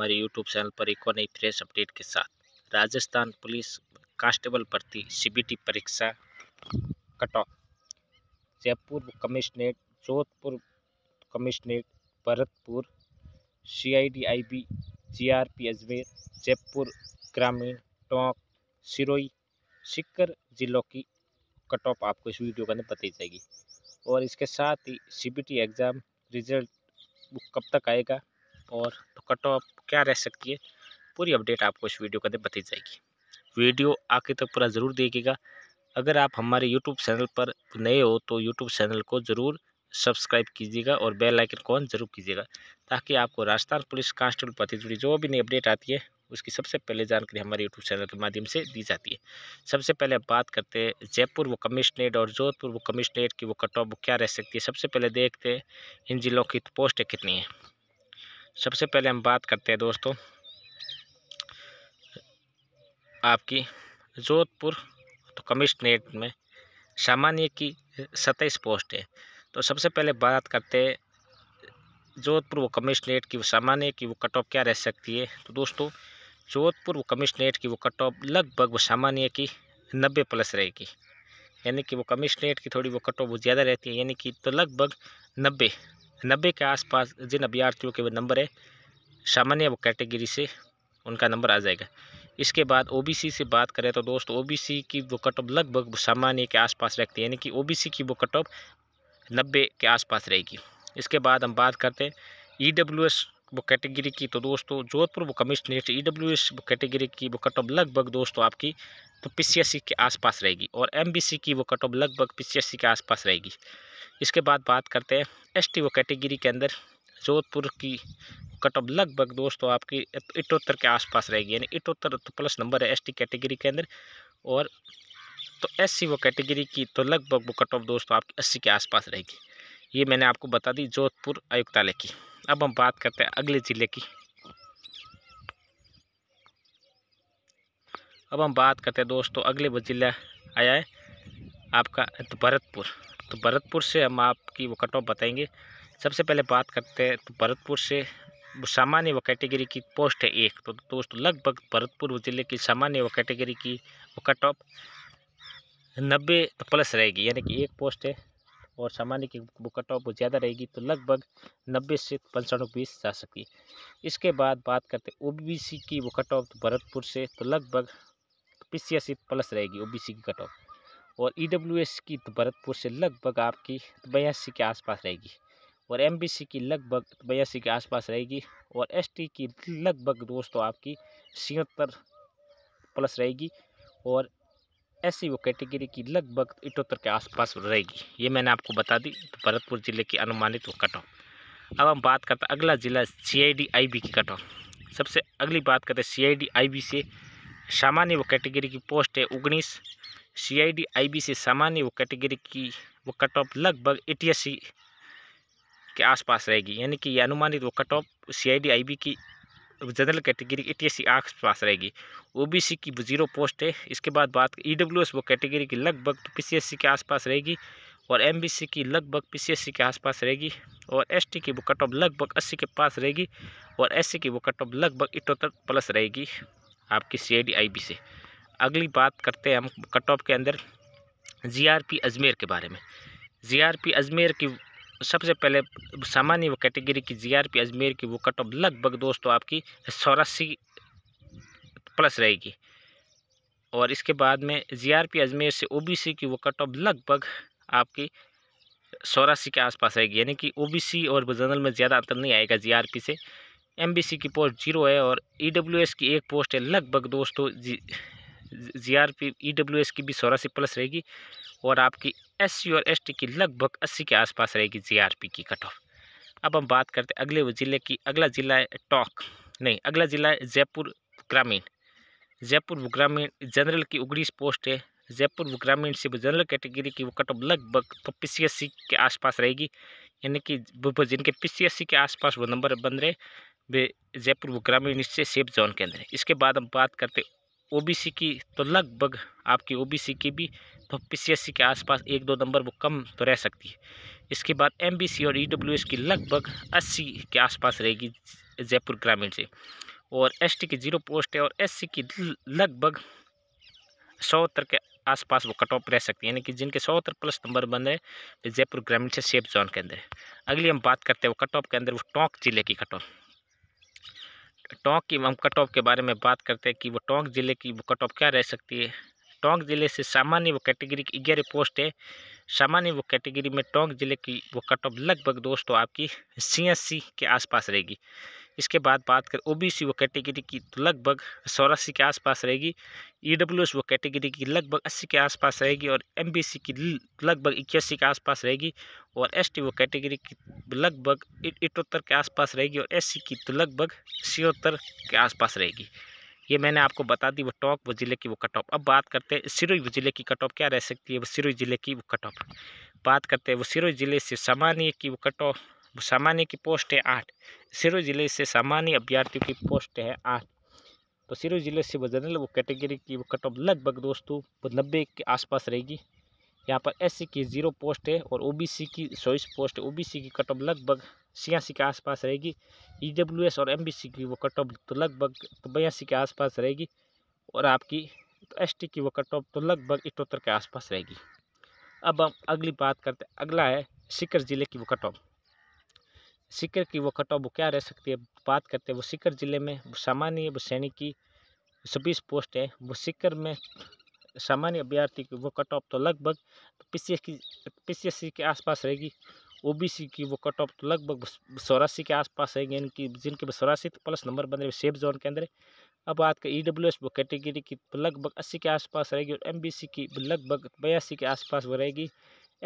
हमारे YouTube channel पर एक और नई फ्रेश अपडेट के साथ राजस्थान पुलिस कांस्टेबल भर्ती सी परीक्षा cut off Jaipur commissionerate Jodhpur commissionerate Bharatpur CID IB GRP Ajmer Jaipur ग्रामीण टोंक सिरोई सिक्कर जिलों की कट ऑफ आपको इस वीडियो के अंदर बताई जाएगी और इसके साथ ही सी एग्ज़ाम रिजल्ट कब तक आएगा और तो कट ऑफ क्या रह सकती है पूरी अपडेट आपको इस वीडियो के अंदर बताई जाएगी वीडियो आखिर तक तो पूरा ज़रूर देखिएगा अगर आप हमारे यूट्यूब चैनल पर नए हो तो यूट्यूब चैनल को ज़रूर सब्सक्राइब कीजिएगा और बेल आइकन को जरूर कीजिएगा ताकि आपको राजस्थान पुलिस कांस्टेबल पति जुड़ी जो भी नई अपडेट आती है उसकी सबसे पहले जानकारी हमारे यूट्यूब चैनल के माध्यम से दी जाती है सबसे पहले आप बात करते हैं जयपुर वो कमिश्नरेट और जोधपुर वो कमिश्नरेट की वो कट ऑफ क्या रह सकती है सबसे पहले देखते हैं इन जिलों की पोस्टें कितनी हैं सबसे पहले हम बात करते हैं दोस्तों आपकी जोधपुर तो कमिश्नरेट में सामान्य की सत्ताईस पोस्ट है तो सबसे पहले बात करते हैं जोधपुर वो कमिश्नरेट की वो सामान्य की वो कट ऑफ क्या रह सकती है तो दोस्तों जोधपुर वो कमिश्नरेट की वो कट ऑफ लगभग वो सामान्य की नब्बे प्लस रहेगी यानी कि वो कमिश्नरेट की थोड़ी वो कट ऑफ वो ज़्यादा रहती है यानी कि तो लगभग नब्बे नब्बे के आसपास जिन अभ्यार्थियों के वो नंबर है सामान्य वो कैटेगरी से उनका नंबर आ जाएगा इसके बाद ओबीसी से बात करें तो दोस्तों ओबीसी की वो कट ऑफ लगभग सामान्य के आसपास रहती है यानी कि ओबीसी की वो कट ऑफ नब्बे के आसपास रहेगी इसके बाद हम बात करते हैं ई e एस वो कैटेगरी की तो दोस्तों जोधपुर वो कमिश्नरेट ई डब्ल्यू एस वो कैटेगरी की वो कट ऑफ लगभग दोस्तों आपकी तो पी के आसपास रहेगी और एम बी सी की वो कट ऑफ लगभग पी के आसपास रहेगी इसके बाद बात करते हैं एस टी कैटेगरी के अंदर जोधपुर की कट ऑफ लगभग दोस्तों आपकी इटोत्तर के आसपास रहेगी यानी इटोत्तर तो प्लस नंबर है टी कैटेगरी के अंदर और तो एस सी वो कैटेगरी की तो लगभग वो कट ऑफ दोस्तों आपकी अस्सी के आसपास रहेगी ये मैंने आपको बता दी जोधपुर आयुक्तालय की अब हम बात करते हैं अगले ज़िले की अब हम बात करते हैं दोस्तों अगले वो जिला आया है आपका भरतपुर तो भरतपुर से हम आपकी वो कट ऑफ बताएंगे सबसे पहले बात करते हैं तो भरतपुर से सामान्य व कैटेगरी की पोस्ट है एक तो दोस्तों लगभग भरतपुर ज़िले की सामान्य व कैटेगरी की वो कट ऑफ नब्बे तो प्लस रहेगी यानी कि एक पोस्ट है और सामान्य की वो कट ऑफ ज़्यादा रहेगी तो लगभग नब्बे से पंचानवे बीस जा सकती है इसके बाद बात करते ओ बी की वो कट ऑफ भरतपुर से तो लगभग पिचासी प्लस रहेगी ओ की कट ऑफ और ई e की तो भरतपुर से लगभग आपकी बयासी के आसपास रहेगी और एम की लगभग बयासी के आसपास रहेगी और एस की लगभग दोस्तों आपकी छिहत्तर प्लस रहेगी और ऐसी वो कैटेगरी की लगभग इटहत्तर के आसपास रहेगी ये मैंने आपको बता दी तो भरतपुर ज़िले की अनुमानित वो कट अब हम बात करते हैं अगला ज़िला C I D I B की कट सबसे अगली बात करते हैं सी आई डी आई बी से सामान्य वो कैटेगरी की पोस्ट है उन्नीस सीआईडी आईबीसी से सामान्य वो कैटेगरी की वो कट ऑफ लगभग एटीएससी के आसपास रहेगी यानी कि ये अनुमानित वो कट ऑफ सीआईडी आईबी की general category A T S C पास रहेगी ओबीसी की जीरो पोस्ट है इसके बाद बात ई डब्ल्यू एस वो कैटेगरी की लगभग पीसीएससी के आसपास रहेगी और एमबीसी की लगभग पीसीएससी के आसपास रहेगी और एसटी की वो कट ऑफ लगभग अस्सी के पास रहेगी और एससी की वो कट ऑफ लगभग इटहत्तर प्लस रहेगी आपकी आई बी से अगली बात करते हैं हम कट ऑफ के अंदर जीआरपी अजमेर के बारे में जीआरपी अजमेर की सबसे पहले सामान्य वो कैटेगरी की जीआरपी अजमेर की वो कट ऑफ लगभग दोस्तों आपकी चौरासी प्लस रहेगी और इसके बाद में जीआरपी अजमेर से ओबीसी की वो कट ऑफ लगभग आपकी चौरासी के आसपास आएगी यानी कि ओ और जनरल में ज़्यादा अंतर नहीं आएगा जी से एमबीसी की पोस्ट जीरो है और ई की एक पोस्ट है लगभग दोस्तों G R P E W S की भी चौरासी प्लस रहेगी और आपकी एस सी और एस टी की लगभग अस्सी के आसपास रहेगी जी आर पी की कट ऑफ अब हम बात करते हैं अगले ज़िले की अगला ज़िला है टॉक नहीं अगला ज़िला है जयपुर ग्रामीण जयपुर ग्रामीण जनरल की उगड़ीस पोस्ट है जयपुर ग्रामीण से जनरल कैटेगरी की वो कट ऑफ लगभग तो पी के आसपास रहेगी यानी कि जिनके पी के आसपास वो नंबर बन रहे वे जयपुर ग्रामीण से सेफ जोन के अंदर है इसके बाद हम बात करते ओबीसी की तो लगभग आपकी ओबीसी की भी तो पीसीएससी के आसपास एक दो नंबर वो कम तो रह सकती है इसके बाद एमबीसी और ईडब्ल्यूएस की लगभग अस्सी के आसपास रहेगी जयपुर ग्रामीण से और एसटी की जीरो पोस्ट है और एससी की लगभग सौ के आसपास वो कट ऑफ रह सकती है यानी कि जिनके सौ प्लस नंबर बन रहे हैं जयपुर ग्रामीण से सेफ जोन के अंदर अगली हम बात करते हैं वो कट ऑफ के अंदर वो टोंक जिले की कट ऑफ टोंक की हम कट ऑफ के बारे में बात करते हैं कि वो टोंक ज़िले की वो कट ऑफ क्या रह सकती है टोंक ज़िले से सामान्य वो कैटेगरी की ग्यारह पोस्ट है सामान्य वो कैटेगरी में टोंक ज़िले की वो कट ऑफ लगभग दोस्तों आपकी सी के आसपास रहेगी इसके बाद बात कर ओ बी सी वो कैटेगरी की तो लगभग चौरासी के आसपास रहेगी ई डब्ल्यू एस वो कैटेगरी की लगभग अस्सी के आसपास रहेगी और एम बी सी की लगभग इक्यासी के आसपास रहेगी और एस टी वो कैटेगरी की लगभग इटहत्तर के आसपास रहेगी और एस सी की तो लगभग छिहत्तर के आसपास रहेगी ये मैंने आपको बता दी वो टॉप वो ज़िले की वो कट ऑफ अब बात करते हैं सिरोही ज़िले की कट ऑफ क्या रह सकती है वो सिरोही ज़िले की वो कट ऑफ बात करते हैं वो सिरोही ज़िले से सामान्य की वो कट ऑफ सामान्य की पोस्ट है आठ सिरो जिले से सामान्य अभ्यर्थियों की पोस्ट है आठ तो सिरो जिले से वो जनरल वो कैटेगरी की वो कट ऑफ लगभग दोस्तों वो नब्बे के आसपास रहेगी यहाँ पर एस की ज़ीरो पोस्ट है और ओबीसी की चौबीस पोस्ट है ओबीसी की कट ऑफ लगभग छियासी के आसपास रहेगी ई और एम की वो कट ऑफ तो लगभग तो बयासी के आसपास रहेगी और आपकी तो एस की वो कट ऑफ तो लगभग इकहत्तर के आसपास रहेगी अब हम अगली बात करते हैं अगला है सिकर ज़िले की वो कट ऑफ सीकर की वो कट ऑफ क्या रह सकती है बात करते हैं वो सीकर ज़िले में सामान्य वो सैनिक की छब्बीस पोस्ट है वो सीकर में सामान्य अभ्यर्थी की वो कट ऑफ तो लगभग पी सी की पी के आसपास रहेगी ओबीसी की वो कट ऑफ तो लगभग चौरासी के आसपास रहेगी इनकी जिनके चौरासी तो प्लस नंबर बन रहे सेफ जोन के अंदर अब बात कर ई डब्ल्यू एस वो कैटेगरी की लगभग अस्सी के आसपास रहेगी और एम बी सी की लगभग बयासी के आसपास वो रहेगी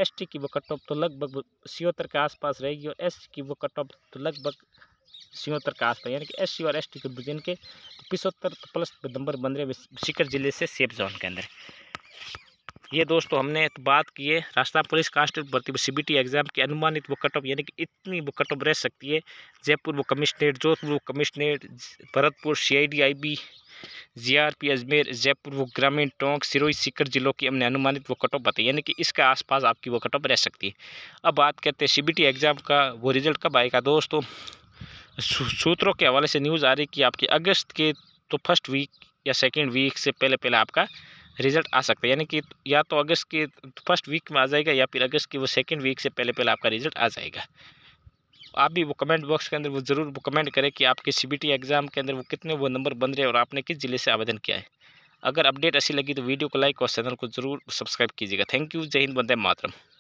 एसटी की वो कट ऑफ तो लगभग छिहत्तर के आसपास रहेगी और एस की वो कट ऑफ तो लगभग सियोत्तर के आसपास यानी कि एस और एस टी के विजन के तो पिछहत्तर प्लस नंबर बन रहे सीकर जिले से सेफ जोन के अंदर ये दोस्तों हमने तो बात की है राजस्थान पुलिस कांस्टेबल भर्ती सी बी एग्जाम की अनुमानित वो कट ऑफ यानी कि इतनी वो कट ऑफ रह सकती है जयपुर वो कमिश्नरेट जोधपुर वो commissionerate Bharatpur I B GRP Ajmer Jaipur वो ग्रामीण टोंक सिरोई सीकर जिलों की हमने अनुमानित वो कट ऑफ बताई यानी कि इसके आसपास आपकी वो कट ऑफ रह सकती है अब बात करते हैं सी एग्ज़ाम का वो रिजल्ट कब आएगा दोस्तों सूत्रों के हवाले से न्यूज़ आ रही कि आपके अगस्त के तो फर्स्ट वीक या सेकेंड वीक से पहले पहले आपका रिजल्ट आ सकता है यानी कि या तो अगस्त के फर्स्ट वीक में आ जाएगा या फिर अगस्त की वो सेकेंड वीक से पहले पहले आपका रिजल्ट आ जाएगा आप भी वो कमेंट बॉक्स के अंदर वो ज़रूर वो कमेंट करें कि आपके सी एग्ज़ाम के अंदर वो कितने वो नंबर बन रहे हैं और आपने किस ज़िले से आवेदन किया है अगर अपडेट अच्छी लगी तो वीडियो को लाइक और चैनल को जरूर सब्सक्राइब कीजिएगा थैंक यू जय हिंद बंदे मातरम